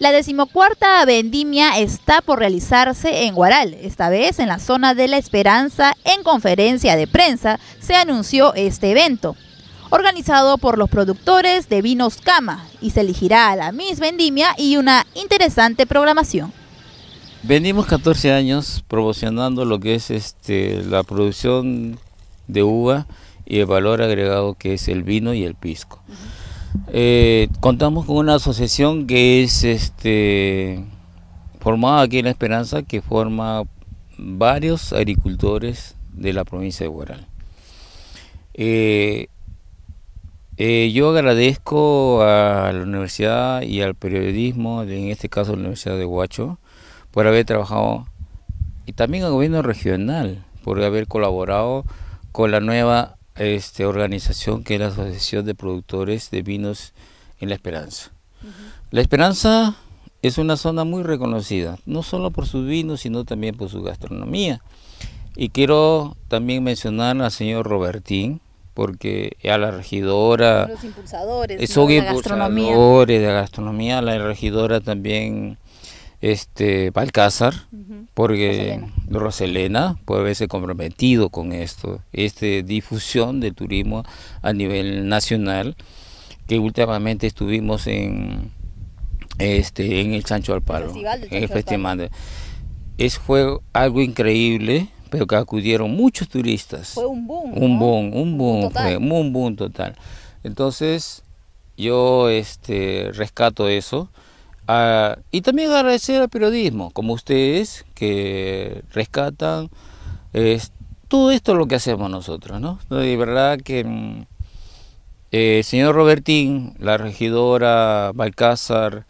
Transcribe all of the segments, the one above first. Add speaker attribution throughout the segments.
Speaker 1: La decimocuarta vendimia está por realizarse en Guaral, esta vez en la zona de La Esperanza. En conferencia de prensa se anunció este evento, organizado por los productores de vinos Cama, y se elegirá a la Miss Vendimia y una interesante programación.
Speaker 2: Venimos 14 años promocionando lo que es este, la producción de uva y el valor agregado que es el vino y el pisco. Eh, contamos con una asociación que es este, formada aquí en La Esperanza, que forma varios agricultores de la provincia de Huaral. Eh, eh, yo agradezco a la universidad y al periodismo, en este caso la Universidad de Huacho, por haber trabajado, y también al gobierno regional, por haber colaborado con la nueva este, organización que es la Asociación de Productores de Vinos en La Esperanza. La Esperanza es una zona muy reconocida, no solo por sus vinos, sino también por su gastronomía. Y quiero también mencionar al señor Robertín, porque a la regidora... Los impulsadores, de la gastronomía, la regidora también, este, Balcázar, porque Roselena. puede haberse comprometido con esto, esta difusión del turismo a nivel nacional, que últimamente estuvimos en este en el Chancho al Palo, en el Festival. Es fue algo increíble, pero que acudieron muchos turistas.
Speaker 1: Fue un boom. Un
Speaker 2: boom, un boom, un fue un boom total. Entonces, yo este rescato eso Ah, y también agradecer al periodismo, como ustedes, que rescatan todo esto lo que hacemos nosotros, ¿no? De verdad que mm, el eh, señor Robertín, la regidora Balcázar,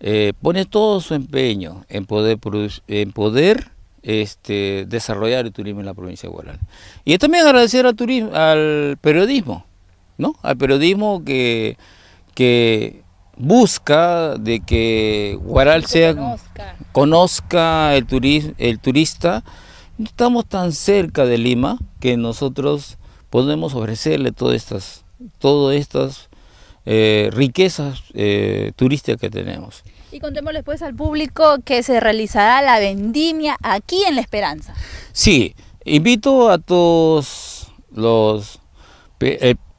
Speaker 2: eh, pone todo su empeño en poder, en poder este, desarrollar el turismo en la provincia de Guarani. Y también agradecer al, turismo, al periodismo, ¿no? Al periodismo que, que busca de que Guaral sea conozca, el, el turista. Estamos tan cerca de Lima que nosotros podemos ofrecerle todas estas, todas estas eh, riquezas eh, turísticas que tenemos.
Speaker 1: Y contémosle después pues, al público que se realizará la vendimia aquí en La Esperanza.
Speaker 2: Sí, invito a todos los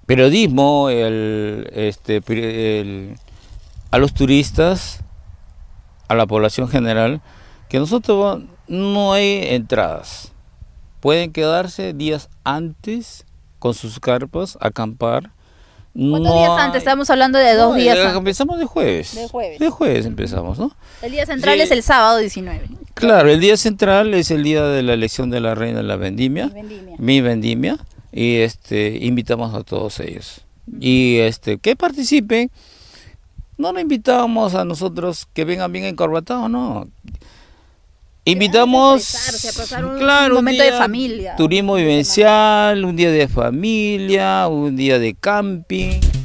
Speaker 2: periodismo, el, este, el a los turistas, a la población general, que nosotros no hay entradas. Pueden quedarse días antes con sus carpas, acampar. ¿Cuántos días antes? Estamos hablando de dos días. Eh, antes. Empezamos de jueves. De jueves. empezamos, ¿no?
Speaker 1: El día central es el sábado 19.
Speaker 2: Claro, el día central es el día de la elección de la reina de la vendimia. Mi vendimia. y este, invitamos a todos ellos. Y este, que participen no nos invitamos a nosotros que vengan bien encorbatados, no. Invitamos, a un, claro, un momento de familia. Turismo vivencial, un día de familia, un día de camping.